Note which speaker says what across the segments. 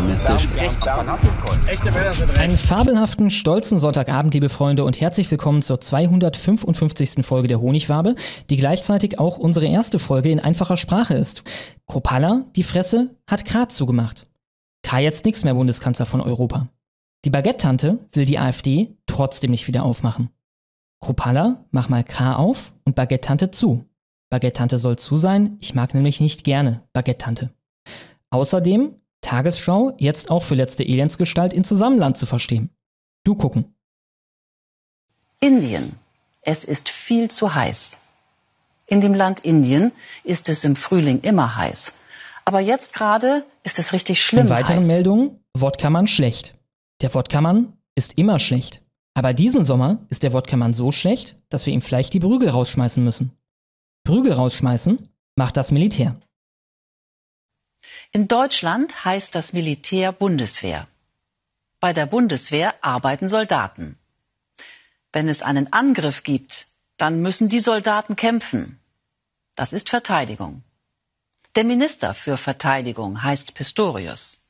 Speaker 1: optimistisch. Einen
Speaker 2: fabelhaften, stolzen Sonntagabend, liebe Freunde, und herzlich willkommen zur 255. Folge der Honigwabe, die gleichzeitig auch unsere erste Folge in einfacher Sprache ist. Kropala, die Fresse, hat Graz zugemacht. K. jetzt nichts mehr Bundeskanzler von Europa. Die Baguette-Tante will die AfD trotzdem nicht wieder aufmachen. Kropala, mach mal K auf und Baguette-Tante zu. Baguette-Tante soll zu sein, ich mag nämlich nicht gerne Baguette-Tante. Außerdem Tagesschau jetzt auch für letzte Elendsgestalt in Zusammenland zu verstehen. Du gucken.
Speaker 3: Indien. Es ist viel zu heiß. In dem Land Indien ist es im Frühling immer heiß. Aber jetzt gerade ist es richtig schlimm.
Speaker 2: In weiteren heiß. Meldungen, Wortkammern schlecht. Der Wortkammern ist immer schlecht. Aber diesen Sommer ist der Wortkammern so schlecht, dass wir ihm vielleicht die Prügel rausschmeißen müssen. Prügel rausschmeißen macht das Militär.
Speaker 3: In Deutschland heißt das Militär Bundeswehr. Bei der Bundeswehr arbeiten Soldaten. Wenn es einen Angriff gibt, dann müssen die Soldaten kämpfen. Das ist Verteidigung. Der Minister für Verteidigung heißt Pistorius.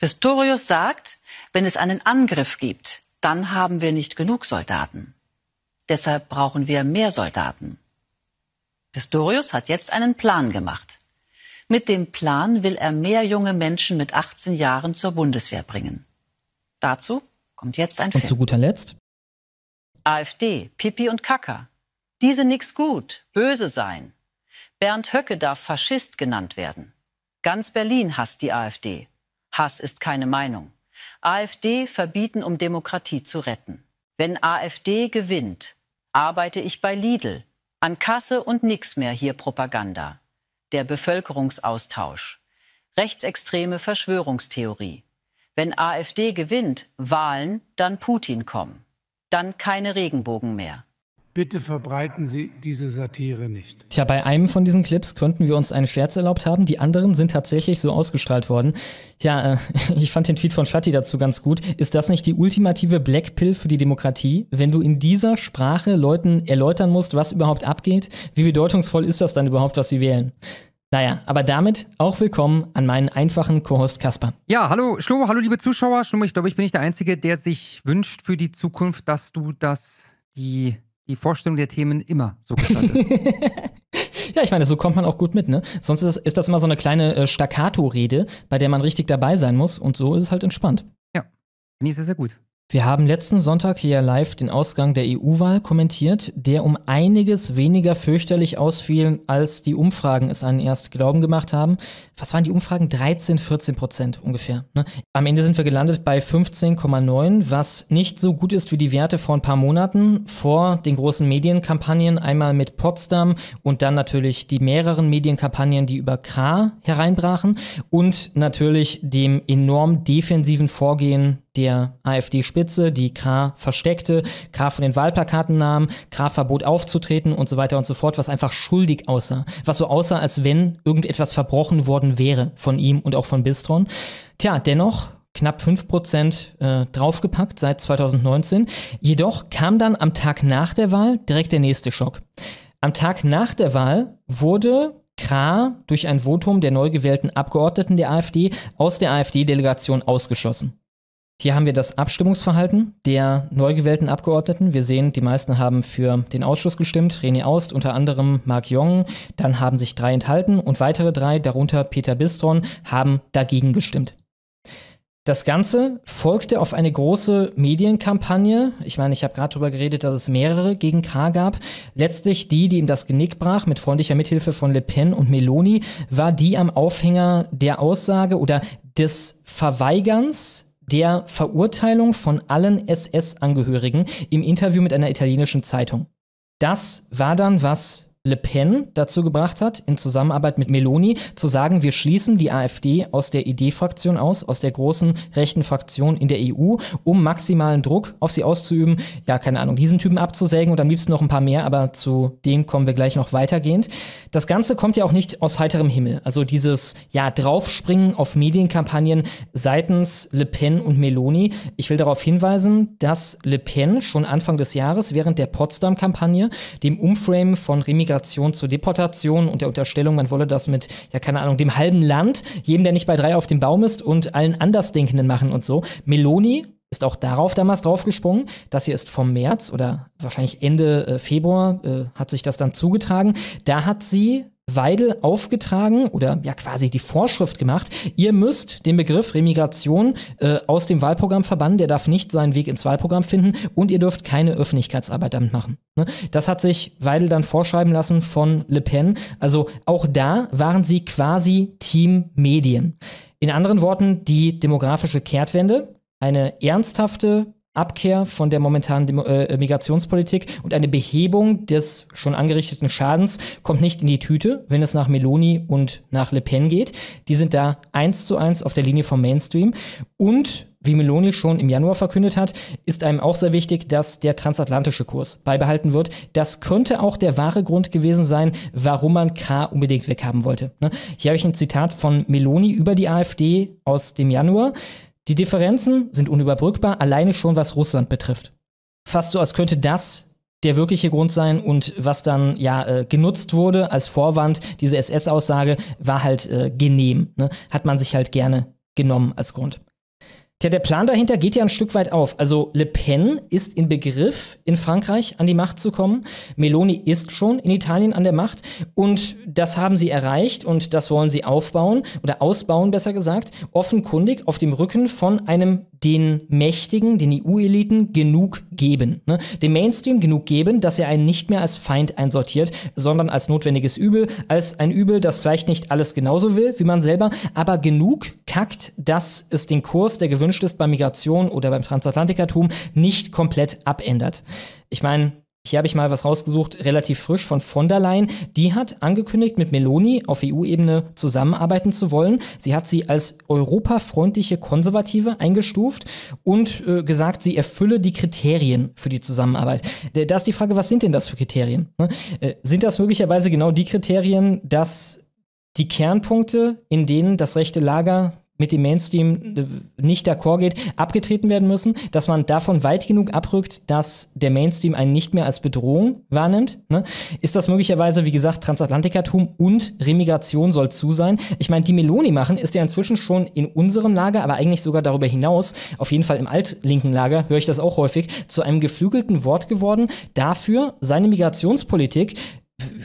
Speaker 3: Pistorius sagt, wenn es einen Angriff gibt, dann haben wir nicht genug Soldaten. Deshalb brauchen wir mehr Soldaten. Pistorius hat jetzt einen Plan gemacht. Mit dem Plan will er mehr junge Menschen mit 18 Jahren zur Bundeswehr bringen. Dazu kommt jetzt ein Und zu guter Letzt? AfD, Pippi und Kaka. Diese nix gut, böse sein. Bernd Höcke darf Faschist genannt werden. Ganz Berlin hasst die AfD. Hass ist keine Meinung. AfD verbieten, um Demokratie zu retten. Wenn AfD gewinnt, arbeite ich bei Lidl. An Kasse und nix mehr hier Propaganda der Bevölkerungsaustausch, rechtsextreme Verschwörungstheorie. Wenn AfD gewinnt, Wahlen, dann Putin kommen. Dann keine Regenbogen mehr. Bitte verbreiten Sie diese Satire nicht. Tja, bei
Speaker 2: einem von diesen Clips könnten wir uns einen Scherz erlaubt haben. Die anderen sind tatsächlich so ausgestrahlt worden. Ja, äh, ich fand den Tweet von Shatti dazu ganz gut. Ist das nicht die ultimative Blackpill für die Demokratie? Wenn du in dieser Sprache Leuten erläutern musst, was überhaupt abgeht, wie bedeutungsvoll ist das dann überhaupt, was sie wählen? Naja, aber damit auch willkommen an meinen einfachen Co-Host Kasper. Ja, hallo Schlomo, hallo liebe Zuschauer. Schlomo, ich glaube, ich bin nicht der Einzige, der sich wünscht für die Zukunft, dass du das die die Vorstellung der Themen immer so gestaltet. ja, ich meine, so kommt man auch gut mit, ne? Sonst ist, ist das immer so eine kleine äh, Staccato-Rede, bei der man richtig dabei sein muss und so ist es halt entspannt. Ja, finde ich sehr, sehr gut. Wir haben letzten Sonntag hier live den Ausgang der EU-Wahl kommentiert, der um einiges weniger fürchterlich ausfiel, als die Umfragen es einen erst glauben gemacht haben. Was waren die Umfragen? 13, 14 Prozent ungefähr. Ne? Am Ende sind wir gelandet bei 15,9, was nicht so gut ist wie die Werte vor ein paar Monaten, vor den großen Medienkampagnen, einmal mit Potsdam und dann natürlich die mehreren Medienkampagnen, die über Kra hereinbrachen und natürlich dem enorm defensiven Vorgehen der AfD-Spitze, die K. versteckte, K. von den Wahlplakaten nahm, K. verbot aufzutreten und so weiter und so fort, was einfach schuldig aussah. Was so aussah, als wenn irgendetwas verbrochen worden wäre von ihm und auch von Bistron. Tja, dennoch knapp 5% äh, draufgepackt seit 2019. Jedoch kam dann am Tag nach der Wahl direkt der nächste Schock. Am Tag nach der Wahl wurde Krah durch ein Votum der neu gewählten Abgeordneten der AfD aus der AfD-Delegation ausgeschlossen. Hier haben wir das Abstimmungsverhalten der neu gewählten Abgeordneten. Wir sehen, die meisten haben für den Ausschuss gestimmt. René Aust, unter anderem Marc Jong. Dann haben sich drei enthalten und weitere drei, darunter Peter Bistron, haben dagegen gestimmt. Das Ganze folgte auf eine große Medienkampagne. Ich meine, ich habe gerade darüber geredet, dass es mehrere gegen K gab. Letztlich die, die ihm das Genick brach, mit freundlicher Mithilfe von Le Pen und Meloni, war die am Aufhänger der Aussage oder des Verweigerns der Verurteilung von allen SS-Angehörigen im Interview mit einer italienischen Zeitung. Das war dann, was Le Pen dazu gebracht hat, in Zusammenarbeit mit Meloni, zu sagen, wir schließen die AfD aus der ID-Fraktion aus, aus der großen rechten Fraktion in der EU, um maximalen Druck auf sie auszuüben, ja, keine Ahnung, diesen Typen abzusägen und am liebsten noch ein paar mehr, aber zu dem kommen wir gleich noch weitergehend. Das Ganze kommt ja auch nicht aus heiterem Himmel. Also dieses, ja, draufspringen auf Medienkampagnen seitens Le Pen und Meloni. Ich will darauf hinweisen, dass Le Pen schon Anfang des Jahres während der Potsdam-Kampagne dem Umframe von Remigration Migration zur Deportation und der Unterstellung, man wolle das mit, ja, keine Ahnung, dem halben Land, jedem, der nicht bei drei auf dem Baum ist und allen Andersdenkenden machen und so. Meloni, ist auch darauf damals draufgesprungen. Das hier ist vom März oder wahrscheinlich Ende äh, Februar äh, hat sich das dann zugetragen. Da hat sie Weidel aufgetragen oder ja quasi die Vorschrift gemacht, ihr müsst den Begriff Remigration äh, aus dem Wahlprogramm verbannen, der darf nicht seinen Weg ins Wahlprogramm finden und ihr dürft keine Öffentlichkeitsarbeit damit machen. Ne? Das hat sich Weidel dann vorschreiben lassen von Le Pen. Also auch da waren sie quasi Team Medien. In anderen Worten, die demografische Kehrtwende, eine ernsthafte Abkehr von der momentanen Demo äh, äh, Migrationspolitik und eine Behebung des schon angerichteten Schadens kommt nicht in die Tüte, wenn es nach Meloni und nach Le Pen geht. Die sind da eins zu eins auf der Linie vom Mainstream. Und wie Meloni schon im Januar verkündet hat, ist einem auch sehr wichtig, dass der transatlantische Kurs beibehalten wird. Das könnte auch der wahre Grund gewesen sein, warum man K unbedingt weghaben wollte. Ne? Hier habe ich ein Zitat von Meloni über die AfD aus dem Januar. Die Differenzen sind unüberbrückbar, alleine schon was Russland betrifft. Fast so, als könnte das der wirkliche Grund sein und was dann ja äh, genutzt wurde als Vorwand, diese SS-Aussage, war halt äh, genehm, ne? hat man sich halt gerne genommen als Grund. Tja, der Plan dahinter geht ja ein Stück weit auf. Also Le Pen ist in Begriff, in Frankreich an die Macht zu kommen. Meloni ist schon in Italien an der Macht. Und das haben sie erreicht und das wollen sie aufbauen oder ausbauen, besser gesagt, offenkundig auf dem Rücken von einem den Mächtigen, den EU-Eliten genug geben. Ne? Dem Mainstream genug geben, dass er einen nicht mehr als Feind einsortiert, sondern als notwendiges Übel, als ein Übel, das vielleicht nicht alles genauso will wie man selber, aber genug verkackt, dass es den Kurs, der gewünscht ist bei Migration oder beim Transatlantikertum, nicht komplett abändert. Ich meine, hier habe ich mal was rausgesucht, relativ frisch von von der Leyen. Die hat angekündigt, mit Meloni auf EU-Ebene zusammenarbeiten zu wollen. Sie hat sie als europafreundliche Konservative eingestuft und äh, gesagt, sie erfülle die Kriterien für die Zusammenarbeit. Da ist die Frage, was sind denn das für Kriterien? Ne? Äh, sind das möglicherweise genau die Kriterien, dass die Kernpunkte, in denen das rechte Lager mit dem Mainstream mhm. äh, nicht d'accord geht, abgetreten werden müssen, dass man davon weit genug abrückt, dass der Mainstream einen nicht mehr als Bedrohung wahrnimmt. Ne? Ist das möglicherweise, wie gesagt, Transatlantikertum und Remigration soll zu sein? Ich meine, die Meloni machen ist ja inzwischen schon in unserem Lager, aber eigentlich sogar darüber hinaus, auf jeden Fall im altlinken Lager, höre ich das auch häufig, zu einem geflügelten Wort geworden dafür, seine Migrationspolitik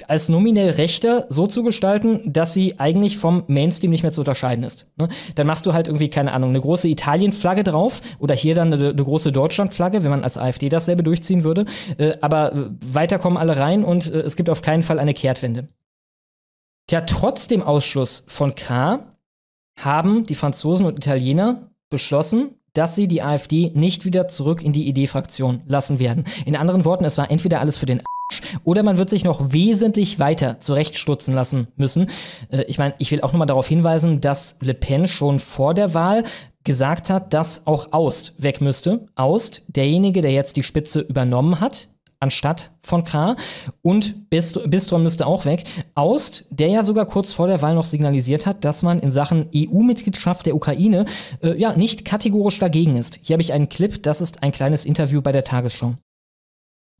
Speaker 2: als nominell Rechte so zu gestalten, dass sie eigentlich vom Mainstream nicht mehr zu unterscheiden ist. Ne? Dann machst du halt irgendwie, keine Ahnung, eine große Italien-Flagge drauf oder hier dann eine, eine große Deutschland-Flagge, wenn man als AfD dasselbe durchziehen würde. Äh, aber äh, weiter kommen alle rein und äh, es gibt auf keinen Fall eine Kehrtwende. Tja, trotz dem Ausschluss von K haben die Franzosen und Italiener beschlossen, dass sie die AfD nicht wieder zurück in die ID-Fraktion lassen werden. In anderen Worten, es war entweder alles für den A oder man wird sich noch wesentlich weiter zurechtstutzen lassen müssen. Äh, ich meine, ich will auch nochmal darauf hinweisen, dass Le Pen schon vor der Wahl gesagt hat, dass auch Aust weg müsste. Aust, derjenige, der jetzt die Spitze übernommen hat, anstatt von K. Und Bist Bistrom müsste auch weg. Aust, der ja sogar kurz vor der Wahl noch signalisiert hat, dass man in Sachen EU-Mitgliedschaft der Ukraine äh, ja nicht kategorisch dagegen ist. Hier habe ich einen Clip, das ist ein kleines Interview bei der Tagesschau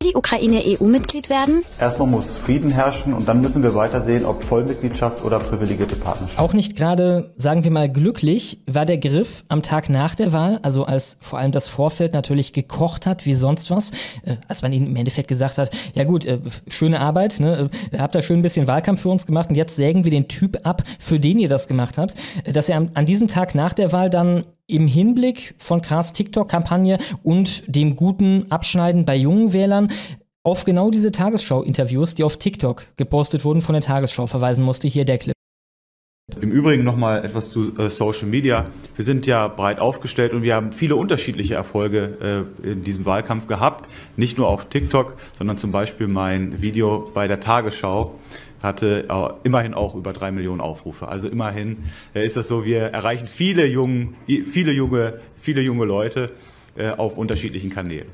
Speaker 3: die Ukraine EU-Mitglied werden?
Speaker 1: Erstmal muss Frieden herrschen und dann müssen wir weiter ob Vollmitgliedschaft oder privilegierte Partnerschaft.
Speaker 2: Auch nicht gerade, sagen wir mal, glücklich war der Griff am Tag nach der Wahl, also als vor allem das Vorfeld natürlich gekocht hat wie sonst was, äh, als man ihnen im Endeffekt gesagt hat, ja gut, äh, schöne Arbeit, ne, äh, habt da schön ein bisschen Wahlkampf für uns gemacht und jetzt sägen wir den Typ ab, für den ihr das gemacht habt, äh, dass er an, an diesem Tag nach der Wahl dann im Hinblick von Kars TikTok-Kampagne und dem guten Abschneiden bei jungen Wählern auf genau diese Tagesschau-Interviews, die auf TikTok gepostet wurden von der Tagesschau, verweisen musste hier der Clip.
Speaker 1: Im Übrigen nochmal etwas zu äh, Social Media. Wir sind ja breit aufgestellt und wir haben viele unterschiedliche Erfolge äh, in diesem Wahlkampf gehabt. Nicht nur auf TikTok, sondern zum Beispiel mein Video bei der Tagesschau hatte äh, immerhin auch über drei Millionen Aufrufe. Also immerhin äh, ist das so, wir erreichen viele, jung, viele, junge, viele junge Leute äh, auf unterschiedlichen Kanälen.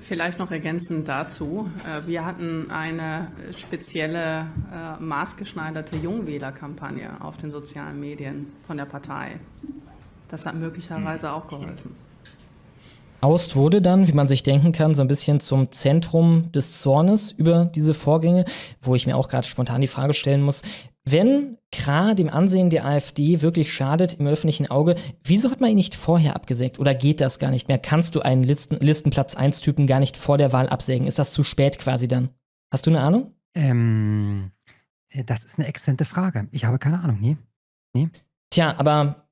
Speaker 3: Vielleicht noch ergänzend dazu. Wir hatten eine spezielle maßgeschneiderte Jungwählerkampagne auf den sozialen Medien von der Partei. Das hat möglicherweise auch geholfen.
Speaker 2: Aust wurde dann, wie man sich denken kann, so ein bisschen zum Zentrum des Zornes über diese Vorgänge, wo ich mir auch gerade spontan die Frage stellen muss, wenn Kra dem Ansehen der AfD wirklich schadet im öffentlichen Auge, wieso hat man ihn nicht vorher abgesägt? Oder geht das gar nicht mehr? Kannst du einen Listen Listenplatz 1-Typen gar nicht vor der Wahl absägen? Ist das zu spät quasi dann? Hast du eine Ahnung? Ähm,
Speaker 3: äh, das ist eine exzellente Frage. Ich habe keine Ahnung, nee. nee.
Speaker 2: Tja, aber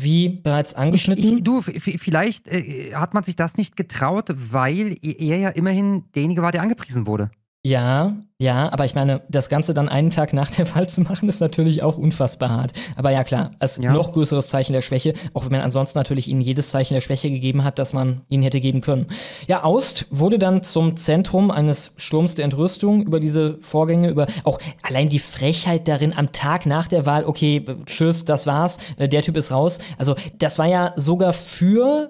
Speaker 2: wie bereits angeschnitten. Ich, ich,
Speaker 3: du, vielleicht äh, hat man sich das nicht getraut,
Speaker 2: weil e-, er ja immerhin derjenige war, der angepriesen wurde. Ja, ja, aber ich meine, das Ganze dann einen Tag nach der Wahl zu machen, ist natürlich auch unfassbar hart. Aber ja, klar, als ja. noch größeres Zeichen der Schwäche, auch wenn man ansonsten natürlich ihnen jedes Zeichen der Schwäche gegeben hat, das man ihnen hätte geben können. Ja, Aust wurde dann zum Zentrum eines Sturms der Entrüstung über diese Vorgänge, über auch allein die Frechheit darin am Tag nach der Wahl, okay, tschüss, das war's, äh, der Typ ist raus. Also, das war ja sogar für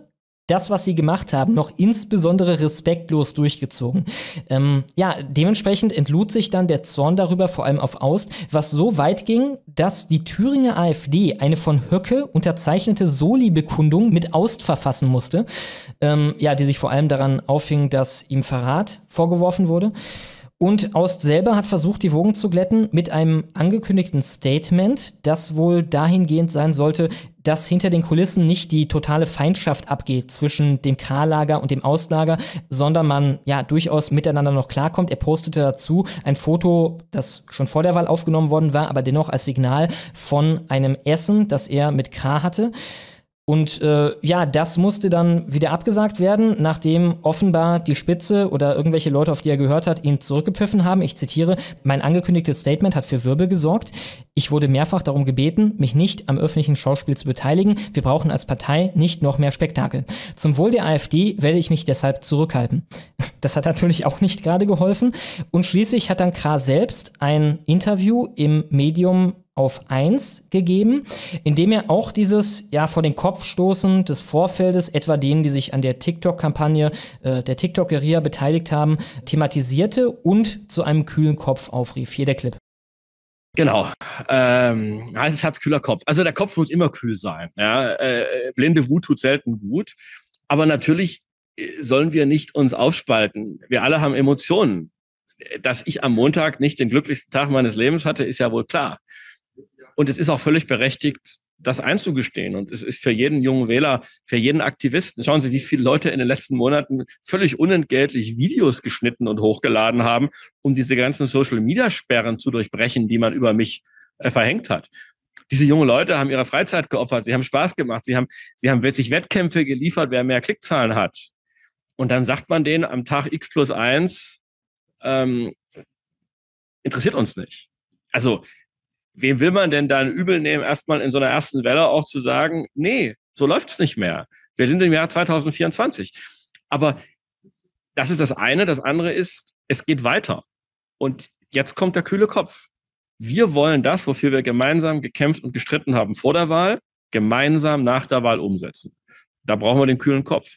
Speaker 2: das, was sie gemacht haben, noch insbesondere respektlos durchgezogen. Ähm, ja, dementsprechend entlud sich dann der Zorn darüber, vor allem auf Aust, was so weit ging, dass die Thüringer AfD eine von Höcke unterzeichnete Soli-Bekundung mit Aust verfassen musste, ähm, ja, die sich vor allem daran auffing, dass ihm Verrat vorgeworfen wurde. Und Aust selber hat versucht, die Wogen zu glätten mit einem angekündigten Statement, das wohl dahingehend sein sollte, dass hinter den Kulissen nicht die totale Feindschaft abgeht zwischen dem K-Lager und dem Auslager, sondern man ja durchaus miteinander noch klarkommt. Er postete dazu ein Foto, das schon vor der Wahl aufgenommen worden war, aber dennoch als Signal von einem Essen, das er mit K hatte. Und äh, ja, das musste dann wieder abgesagt werden, nachdem offenbar die Spitze oder irgendwelche Leute, auf die er gehört hat, ihn zurückgepfiffen haben. Ich zitiere, mein angekündigtes Statement hat für Wirbel gesorgt. Ich wurde mehrfach darum gebeten, mich nicht am öffentlichen Schauspiel zu beteiligen. Wir brauchen als Partei nicht noch mehr Spektakel. Zum Wohl der AfD werde ich mich deshalb zurückhalten. Das hat natürlich auch nicht gerade geholfen. Und schließlich hat dann Kra selbst ein Interview im Medium auf 1 gegeben, indem er auch dieses ja vor den Kopf stoßen des Vorfeldes, etwa denen, die sich an der TikTok-Kampagne äh, der TikTok-Guerilla beteiligt haben, thematisierte und zu einem kühlen Kopf aufrief. Hier der Clip.
Speaker 1: Genau. Ähm, heißes Herz, kühler Kopf. Also der Kopf muss immer kühl sein. Ja? Äh, blinde Wut tut selten gut. Aber natürlich äh, sollen wir nicht uns aufspalten. Wir alle haben Emotionen. Dass ich am Montag nicht den glücklichsten Tag meines Lebens hatte, ist ja wohl klar. Und es ist auch völlig berechtigt, das einzugestehen. Und es ist für jeden jungen Wähler, für jeden Aktivisten, schauen Sie, wie viele Leute in den letzten Monaten völlig unentgeltlich Videos geschnitten und hochgeladen haben, um diese ganzen Social-Media-Sperren zu durchbrechen, die man über mich äh, verhängt hat. Diese jungen Leute haben ihre Freizeit geopfert, sie haben Spaß gemacht, sie haben, sie haben sich Wettkämpfe geliefert, wer mehr Klickzahlen hat. Und dann sagt man denen am Tag X plus eins, ähm, interessiert uns nicht. Also wem will man denn dann übel nehmen, erstmal in so einer ersten Welle auch zu sagen, nee, so läuft's nicht mehr. Wir sind im Jahr 2024. Aber das ist das eine. Das andere ist, es geht weiter. Und jetzt kommt der kühle Kopf. Wir wollen das, wofür wir gemeinsam gekämpft und gestritten haben vor der Wahl, gemeinsam nach der Wahl umsetzen. Da brauchen wir den kühlen Kopf.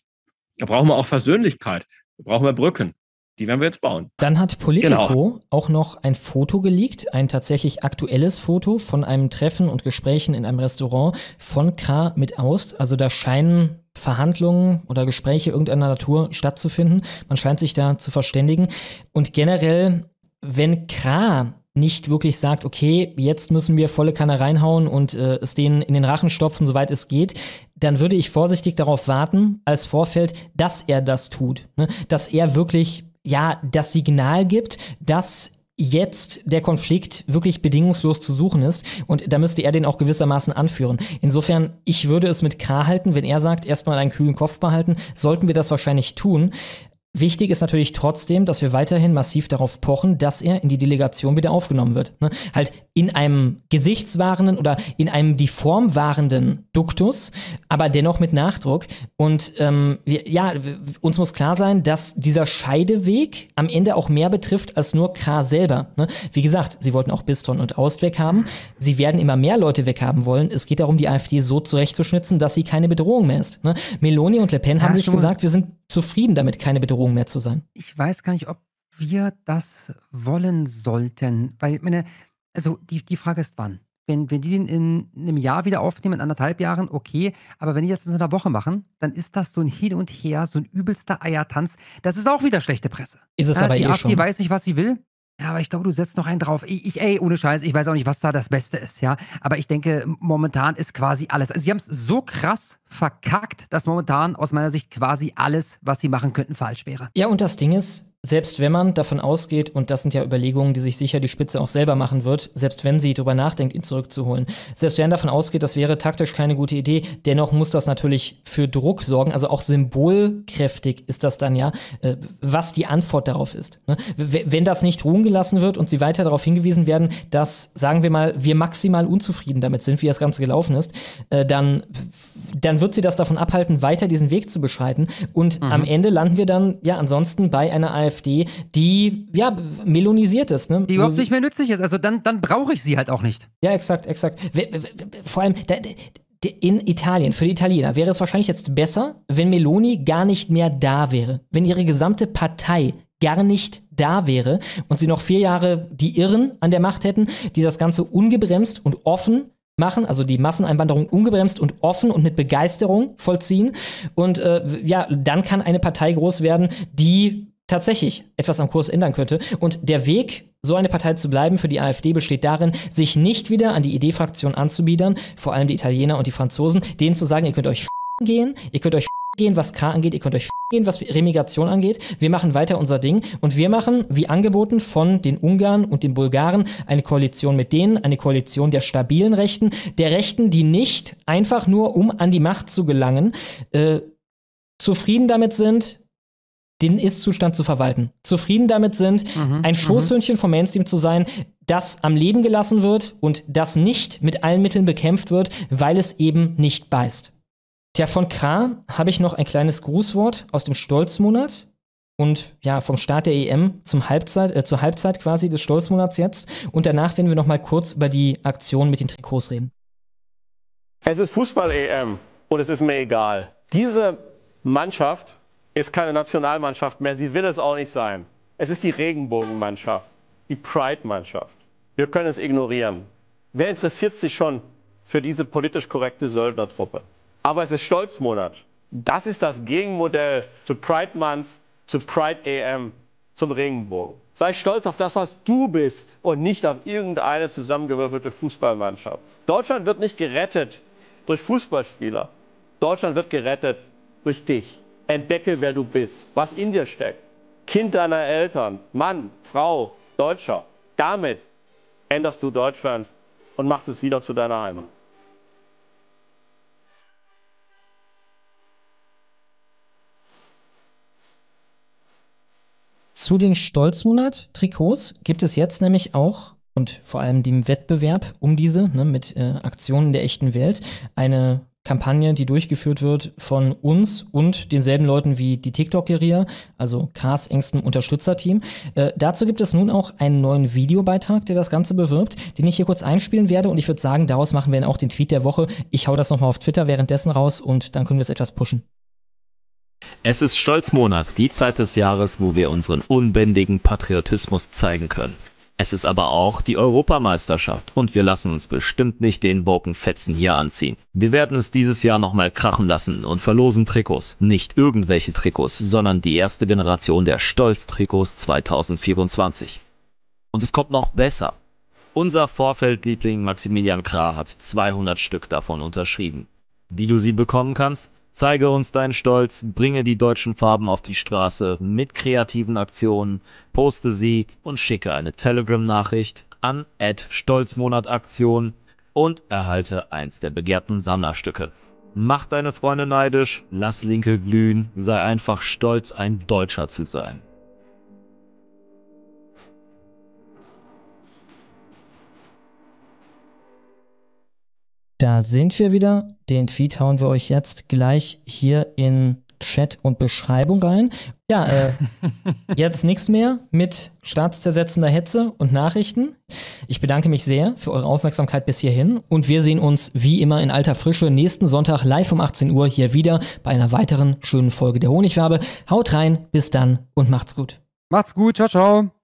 Speaker 1: Da brauchen wir auch Versöhnlichkeit. Da brauchen wir Brücken. Die werden wir jetzt bauen. Dann hat Politico genau.
Speaker 2: auch noch ein Foto geleakt, ein tatsächlich aktuelles Foto von einem Treffen und Gesprächen in einem Restaurant von K mit Aust. Also da scheinen Verhandlungen oder Gespräche irgendeiner Natur stattzufinden. Man scheint sich da zu verständigen. Und generell, wenn Kra nicht wirklich sagt, okay, jetzt müssen wir volle Kanne reinhauen und äh, es denen in den Rachen stopfen, soweit es geht, dann würde ich vorsichtig darauf warten, als Vorfeld, dass er das tut. Ne? Dass er wirklich ja das Signal gibt, dass jetzt der Konflikt wirklich bedingungslos zu suchen ist. Und da müsste er den auch gewissermaßen anführen. Insofern, ich würde es mit K halten, wenn er sagt, erstmal einen kühlen Kopf behalten, sollten wir das wahrscheinlich tun. Wichtig ist natürlich trotzdem, dass wir weiterhin massiv darauf pochen, dass er in die Delegation wieder aufgenommen wird. Ne? Halt in einem gesichtswahrenden oder in einem die Form wahrenden Duktus, aber dennoch mit Nachdruck. Und ähm, wir, ja, uns muss klar sein, dass dieser Scheideweg am Ende auch mehr betrifft als nur Kra selber. Ne? Wie gesagt, sie wollten auch Biston und Aust weghaben. Sie werden immer mehr Leute weghaben wollen. Es geht darum, die AfD so zurechtzuschnitzen, dass sie keine Bedrohung mehr ist. Ne? Meloni und Le Pen haben ja, sich gesagt, wir sind zufrieden damit, keine Bedrohung mehr zu sein. Ich weiß gar nicht, ob wir das wollen sollten,
Speaker 3: weil, meine, also die, die Frage ist, wann? Wenn, wenn die den in einem Jahr wieder aufnehmen, in anderthalb Jahren, okay. Aber wenn die das in so einer Woche machen, dann ist das so ein Hin und Her, so ein übelster Eiertanz. Das ist auch wieder schlechte Presse. Ist es ja, aber die eh AfD schon. weiß nicht, was sie will. Ja, aber ich glaube, du setzt noch einen drauf. Ich, ich, ey, ohne Scheiß, ich weiß auch nicht, was da das Beste ist, ja. Aber ich denke, momentan ist quasi alles. Also, sie haben es so krass verkackt, dass momentan aus meiner Sicht quasi alles, was sie machen könnten, falsch wäre.
Speaker 2: Ja, und das Ding ist, selbst wenn man davon ausgeht, und das sind ja Überlegungen, die sich sicher die Spitze auch selber machen wird, selbst wenn sie darüber nachdenkt, ihn zurückzuholen, selbst wenn davon ausgeht, das wäre taktisch keine gute Idee, dennoch muss das natürlich für Druck sorgen, also auch symbolkräftig ist das dann ja, äh, was die Antwort darauf ist. Ne? Wenn das nicht ruhen gelassen wird und sie weiter darauf hingewiesen werden, dass, sagen wir mal, wir maximal unzufrieden damit sind, wie das Ganze gelaufen ist, äh, dann, dann wird sie das davon abhalten, weiter diesen Weg zu beschreiten und mhm. am Ende landen wir dann ja ansonsten bei einer AfD AfD, die ja melonisiert ist. Ne? Die überhaupt so, nicht mehr nützlich ist. Also dann, dann brauche ich sie halt auch nicht. Ja, exakt, exakt. Vor allem, da, in Italien, für die Italiener, wäre es wahrscheinlich jetzt besser, wenn Meloni gar nicht mehr da wäre. Wenn ihre gesamte Partei gar nicht da wäre und sie noch vier Jahre die Irren an der Macht hätten, die das Ganze ungebremst und offen machen, also die Masseneinwanderung ungebremst und offen und mit Begeisterung vollziehen. Und äh, ja, dann kann eine Partei groß werden, die tatsächlich etwas am Kurs ändern könnte. Und der Weg, so eine Partei zu bleiben für die AfD, besteht darin, sich nicht wieder an die ID-Fraktion anzubiedern, vor allem die Italiener und die Franzosen, denen zu sagen, ihr könnt euch gehen, ihr könnt euch gehen, was K angeht, ihr könnt euch gehen, was Remigration angeht. Wir machen weiter unser Ding und wir machen, wie angeboten von den Ungarn und den Bulgaren, eine Koalition mit denen, eine Koalition der stabilen Rechten, der Rechten, die nicht einfach nur, um an die Macht zu gelangen, äh, zufrieden damit sind, den Ist-Zustand zu verwalten. Zufrieden damit sind, mhm, ein mhm. Schoßhündchen vom Mainstream zu sein, das am Leben gelassen wird und das nicht mit allen Mitteln bekämpft wird, weil es eben nicht beißt. Tja, von Kra habe ich noch ein kleines Grußwort aus dem Stolzmonat und ja, vom Start der EM zum Halbzeit, äh, zur Halbzeit quasi des Stolzmonats jetzt. Und danach werden wir noch mal kurz über die Aktion mit den Trikots reden.
Speaker 1: Es ist Fußball-EM und es ist mir egal. Diese Mannschaft ist keine Nationalmannschaft mehr. Sie will es auch nicht sein. Es ist die Regenbogenmannschaft, die Pride-Mannschaft. Wir können es ignorieren. Wer interessiert sich schon für diese politisch korrekte Söldnertruppe? Aber es ist Stolzmonat. Das ist das Gegenmodell zu Pride Month, zu Pride AM, zum Regenbogen. Sei stolz auf das, was du bist und nicht auf irgendeine zusammengewürfelte Fußballmannschaft. Deutschland wird nicht gerettet durch Fußballspieler. Deutschland wird gerettet durch dich. Entdecke, wer du bist, was in dir steckt. Kind deiner Eltern, Mann, Frau, Deutscher. Damit änderst du Deutschland und machst es wieder zu deiner Heimat.
Speaker 2: Zu den Stolzmonat-Trikots gibt es jetzt nämlich auch und vor allem dem Wettbewerb um diese ne, mit äh, Aktionen der echten Welt eine Kampagne, die durchgeführt wird von uns und denselben Leuten wie die TikTok-Guerilla, also krass engstem Unterstützerteam. Äh, dazu gibt es nun auch einen neuen Videobeitrag, der das Ganze bewirbt, den ich hier kurz einspielen werde und ich würde sagen, daraus machen wir dann auch den Tweet der Woche. Ich hau das nochmal auf Twitter währenddessen raus und dann können wir es etwas pushen.
Speaker 1: Es ist Stolzmonat, die Zeit des Jahres, wo wir unseren unbändigen Patriotismus zeigen können. Es ist aber auch
Speaker 2: die Europameisterschaft und wir lassen uns bestimmt nicht den Bockenfetzen hier anziehen. Wir werden es dieses Jahr nochmal krachen lassen und verlosen Trikots. Nicht irgendwelche Trikots, sondern die erste Generation der Stolz-Trikots 2024. Und es kommt noch besser. Unser Vorfeldliebling Maximilian Krah hat 200 Stück davon unterschrieben.
Speaker 1: Wie du sie bekommen kannst, Zeige uns deinen Stolz, bringe die deutschen Farben auf die Straße mit kreativen Aktionen, poste sie und schicke eine Telegram-Nachricht an @stolzmonataktion und erhalte eins der begehrten Sammlerstücke. Mach deine Freunde neidisch, lass Linke glühen, sei einfach stolz, ein
Speaker 2: Deutscher zu sein. Da sind wir wieder. Den Feed hauen wir euch jetzt gleich hier in Chat und Beschreibung rein. Ja, äh, jetzt nichts mehr mit staatszersetzender Hetze und Nachrichten. Ich bedanke mich sehr für eure Aufmerksamkeit bis hierhin und wir sehen uns wie immer in alter Frische nächsten Sonntag live um 18 Uhr hier wieder bei einer weiteren schönen Folge der Honigwerbe. Haut rein, bis dann und macht's gut.
Speaker 3: Macht's gut, ciao, ciao.